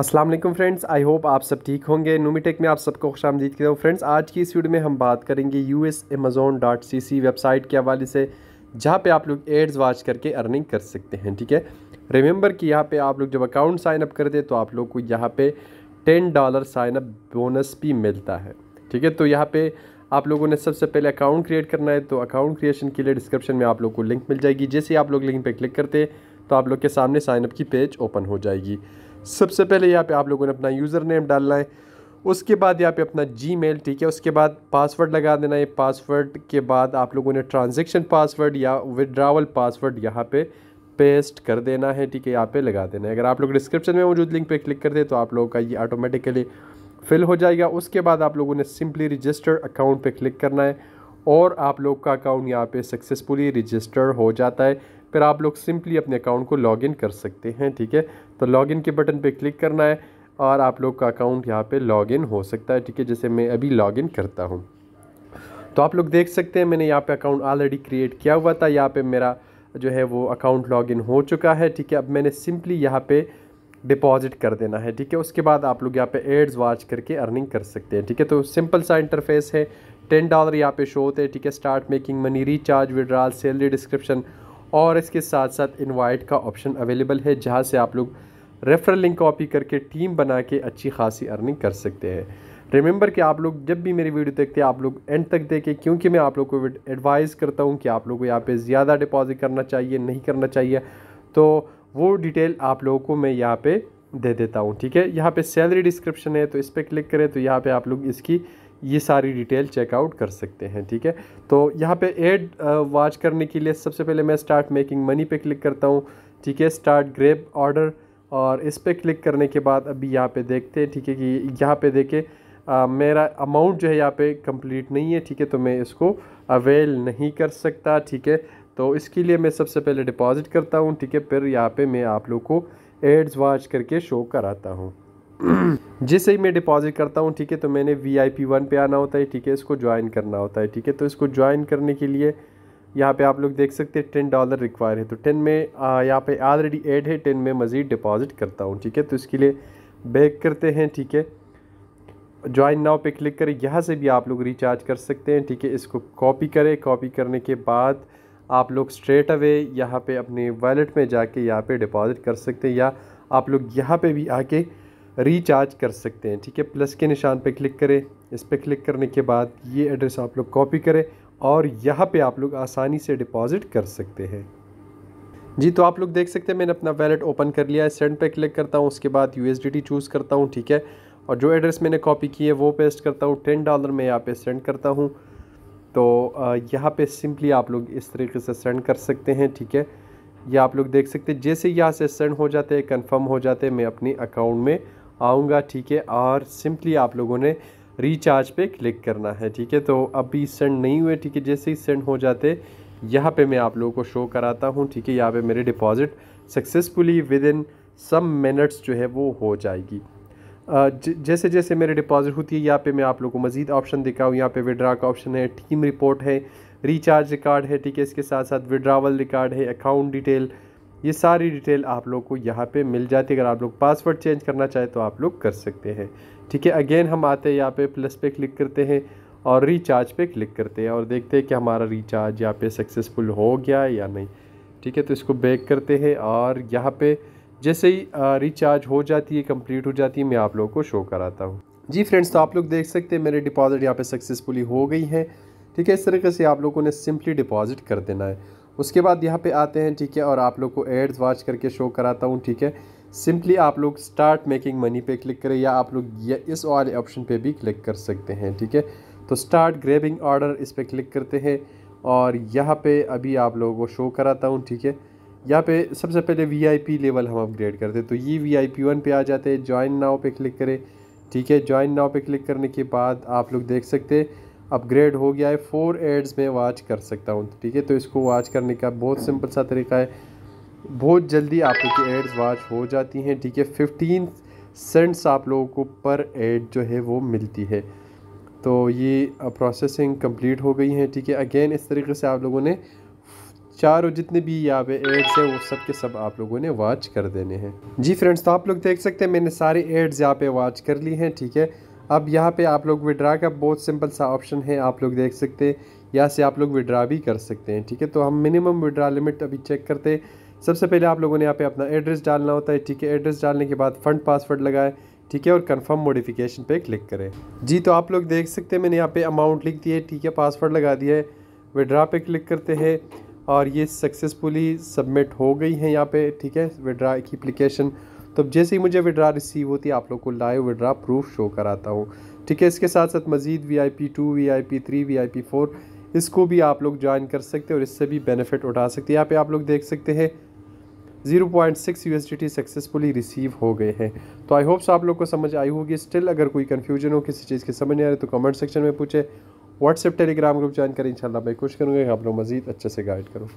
अस्सलाम वालेकुम friends I hope आप सब ठीक होंगे नूमीटेक में आप सबको खुश आमदीद करता हूँ फ्रेंड्स आज की इस वीडियो में हम बात करेंगे U S Amazon dot C C website के हवाले से जहाँ पे आप लोग एड्स वॉच करके अर्निंग कर सकते हैं ठीक है रिमेंबर कि यहाँ पे आप लोग जब अकाउंट साइन अप करते हैं तो आप लोग को यहाँ पे ten dollar sign up bonus भी मिलता है ठीक है तो यहाँ पे आप लोगों ने सबसे पहले अकाउंट क्रिएट करना है तो अकाउंट क्रिएशन के लिए डिस्क्रिप्शन में आप लोग को लिंक मिल जाएगी जैसे ही आप लोग लिंक पर क्लिक करते हैं तो आप लोग के सामने साइनअप की पेज ओपन हो जाएगी सबसे पहले यहाँ पे आप लोगों ने अपना यूज़र नेम डालना है उसके बाद यहाँ पे अपना जी मेल ठीक है उसके बाद पासवर्ड लगा देना है पासवर्ड के बाद आप लोगों ने ट्रांजेक्शन पासवर्ड या विदड्रावल पासवर्ड यहाँ पे पेस्ट कर देना है ठीक है यहाँ पे लगा देना है अगर आप लोग डिस्क्रिप्शन में मौजूद लिंक पे क्लिक कर दे तो आप लोगों का ये ऑटोमेटिकली फिल हो जाएगा उसके बाद आप लोगों ने सिंपली रजिस्टर्ड अकाउंट पे क्लिक करना है और आप लोग का अकाउंट यहाँ पे सक्सेसफुली रजिस्टर्ड हो जाता है फिर आप लोग सिंपली अपने अकाउंट को लॉगिन कर सकते हैं ठीक है तो लॉगिन के बटन पे क्लिक करना है और आप लोग का अकाउंट यहाँ पे लॉगिन हो सकता है ठीक है जैसे मैं अभी लॉगिन करता हूँ तो आप लोग देख सकते हैं मैंने यहाँ पे अकाउंट ऑलरेडी क्रिएट किया हुआ था यहाँ पर मेरा जो है वो अकाउंट लॉगिन हो चुका है ठीक है अब मैंने सिंपली यहाँ पर डिपॉजिट कर देना है ठीक है उसके बाद आप लोग यहाँ पे एड्स वॉच करके अर्निंग कर सकते हैं ठीक है तो सिंपल सा इंटरफेस है टेन डॉलर यहाँ पे शो होते हैं ठीक है start making money recharge withdrawal salary description और इसके साथ साथ इनवाइट का ऑप्शन अवेलेबल है जहाँ से आप लोग रेफरल लिंक कॉपी करके टीम बना के अच्छी खासी अर्निंग कर सकते हैं रिमेंबर कि आप लोग जब भी मेरी वीडियो देखते हैं आप लोग एंड तक देखें क्योंकि मैं आप लोग को एडवाइस करता हूँ कि आप लोग को यहाँ पर ज़्यादा डिपॉजिट करना चाहिए नहीं करना चाहिए तो वो डिटेल आप लोगों को मैं यहाँ पर दे देता हूँ ठीक है यहाँ पर सैलरी डिस्क्रिप्शन है तो इस पर क्लिक करें तो यहाँ पर आप लोग इसकी ये सारी डिटेल चेकआउट कर सकते हैं ठीक है तो यहाँ पे एड वॉच करने के लिए सबसे पहले मैं स्टार्ट मेकिंग मनी पे क्लिक करता हूँ ठीक है स्टार्ट ग्रेप ऑर्डर और इस पर क्लिक करने के बाद अभी यहाँ पे देखते हैं ठीक है कि यहाँ पे देखे आ, मेरा अमाउंट जो है यहाँ पे कंप्लीट नहीं है ठीक है तो मैं इसको अवेल नहीं कर सकता ठीक है तो इसके लिए मैं सबसे पहले डिपॉजिट करता हूँ ठीक है फिर यहाँ पर मैं आप लोग को एड्स वॉच करके शो कराता हूँ जैसे ही मैं डिपॉजिट करता हूँ ठीक है तो मैंने वी आई पी वन पे आना होता है ठीक है इसको ज्वाइन करना होता है ठीक है तो इसको ज्वाइन करने के लिए यहाँ पे आप लोग देख सकते हैं टेन डॉलर रिक्वायर है तो टेन में यहाँ पे ऑलरेडी एड है टेन में मज़ीद डिपॉजिट करता हूँ ठीक है तो इसके लिए बैक करते हैं ठीक है ज्वाइन नाव पे क्लिक करें यहाँ से भी आप लोग रिचार्ज कर सकते हैं ठीक है इसको कॉपी करें कॉपी करने के बाद आप लोग स्ट्रेट अवे यहाँ पे अपने वॉलेट में जाके यहाँ पे डिपॉजिट कर सकते हैं या आप लोग यहाँ पे भी आके रिचार्ज कर सकते हैं ठीक है प्लस के निशान पर क्लिक करें इस पर क्लिक करने के बाद ये एड्रेस आप लोग कॉपी करें और यहाँ पे आप लोग आसानी से डिपॉज़िट कर सकते हैं जी तो आप लोग देख सकते हैं मैंने अपना वैलेट ओपन कर लिया है सेंड पे क्लिक करता हूँ उसके बाद यू चूज़ करता हूँ ठीक है और जो एड्रेस मैंने कॉपी की है वो पेस्ट करता हूँ टेन डॉलर में यहाँ पे सेंड करता हूँ तो यहाँ पे सिंपली आप लोग इस तरीके से सेंड कर सकते हैं ठीक है ये आप लोग देख सकते हैं जैसे यहाँ से सेंड हो जाते हैं कन्फर्म हो जाते हैं मैं अपने अकाउंट में आऊँगा ठीक है और सिंपली आप लोगों ने रिचार्ज पे क्लिक करना है ठीक है तो अभी सेंड नहीं हुए ठीक है जैसे ही सेंड हो जाते यहाँ पे मैं आप लोगों को शो कराता हूँ ठीक है यहाँ पे मेरे deposit successfully within some minutes जो है वो हो जाएगी जैसे जैसे मेरे डिपॉज़िट होती है यहाँ पे मैं आप लोगों को मज़ीद ऑप्शन दिखाऊँ यहाँ पे विड्रा का ऑप्शन है टीम रिपोर्ट है रिचार्ज रिकार्ड है ठीक है इसके साथ साथ विड्रावल रिकार्ड है अकाउंट डिटेल ये सारी डिटेल आप लोग को यहाँ पे मिल जाती है अगर आप लोग पासवर्ड चेंज करना चाहे तो आप लोग कर सकते हैं ठीक है अगेन हम आते हैं यहाँ पे प्लस पे क्लिक करते हैं और रिचार्ज पे क्लिक करते हैं और देखते हैं कि हमारा रिचार्ज यहाँ पे सक्सेसफुल हो गया या नहीं ठीक है तो इसको बैक करते हैं और यहाँ पर जैसे ही रिचार्ज हो जाती है कम्प्लीट हो जाती है मैं आप लोगों को शो कराता हूँ जी फ्रेंड्स तो आप लोग देख सकते हैं मेरे डिपॉज़िट यहाँ पर सक्सेसफुली हो गई है ठीक है इस तरीके से आप लोगों ने सिंपली डिपॉज़िट कर देना है उसके बाद यहाँ पे आते हैं ठीक है और आप लोग को एड्स वॉच करके शो कराता हूँ ठीक है सिंपली आप लोग स्टार्ट मेकिंग मनी पे क्लिक करें या आप लोग ये इस वाले ऑप्शन पे भी क्लिक कर सकते हैं ठीक है तो स्टार्ट ग्रेबिंग ऑर्डर इस पर क्लिक करते हैं और यहाँ पे अभी आप लोगों को शो कराता हूँ ठीक है यहाँ पे सबसे पहले वी लेवल हम अपग्रेड करते हैं तो ये वी आई पी वन पे आ जाते हैं जॉइन नाव पर क्लिक करें ठीक है जॉइन नाव पर क्लिक करने के बाद आप लोग देख सकते हैं अपग्रेड हो गया है फोर एड्स में वॉच कर सकता हूँ ठीक है तो इसको वॉच करने का बहुत सिंपल सा तरीका है बहुत जल्दी आप लोग की एड्स वॉच हो जाती हैं ठीक है फिफ्टीन सेंट्स आप लोगों को पर एड जो है वो मिलती है तो ये प्रोसेसिंग कंप्लीट हो गई है ठीक है अगेन इस तरीके से आप लोगों ने चारों जितने भी यहाँ पे एड्स हैं वो सब के सब आप लोगों ने वॉच कर देने हैं जी फ्रेंड्स तो आप लोग देख सकते हैं मैंने सारे एड्स यहाँ पे वॉच कर ली हैं ठीक है अब यहाँ पे आप लोग विड्रा का बहुत सिंपल सा ऑप्शन है आप लोग देख सकते हैं यहाँ से आप लोग विड्रा भी कर सकते हैं ठीक है तो हम मिनिमम विड्रा लिमिट अभी चेक करते हैं सबसे पहले आप लोगों ने यहाँ पे अपना एड्रेस डालना होता है ठीक है एड्रेस डालने के बाद फ़ंड पासवर्ड लगाए ठीक है और कन्फर्म मोडिफिकेशन पर क्लिक करें जी तो आप लोग देख सकते हैं मैंने यहाँ पर अमाउंट लिख दिया है ठीक है पासवर्ड लगा दिया है विड्रा पे क्लिक करते हैं और ये सक्सेसफुली सबमिट हो गई है यहाँ पर ठीक है विड्रा की अप्लीकेशन तो जैसे ही मुझे विड्रा रिसीव होती है आप लोग को लाइव विड्रा प्रूफ शो कराता हूँ ठीक है इसके साथ साथ मज़ीद V I P two V I P three V I P four इसको भी आप लोग ज्वाइन कर सकते हैं और इससे भी बेनिफिट उठा सकते हैं यहाँ पे आप लोग देख सकते हैं 0.6 पॉइंट सिक्स सक्सेसफुली रिसीव हो गए हैं तो आई होप्स आप लोग को समझ आई होगी स्टिल अगर कोई कन्फ्यूजन हो किसी चीज़ की समझ नहीं आ रही तो कमेंट सेक्शन में पूछे व्हाट्सएप टेलीग्राम ग्रुप ज्वाइन करें इंशाल्लाह मैं कोशिश करूँगा कि आप लोग मज़ीद अच्छे से गाइड करूँ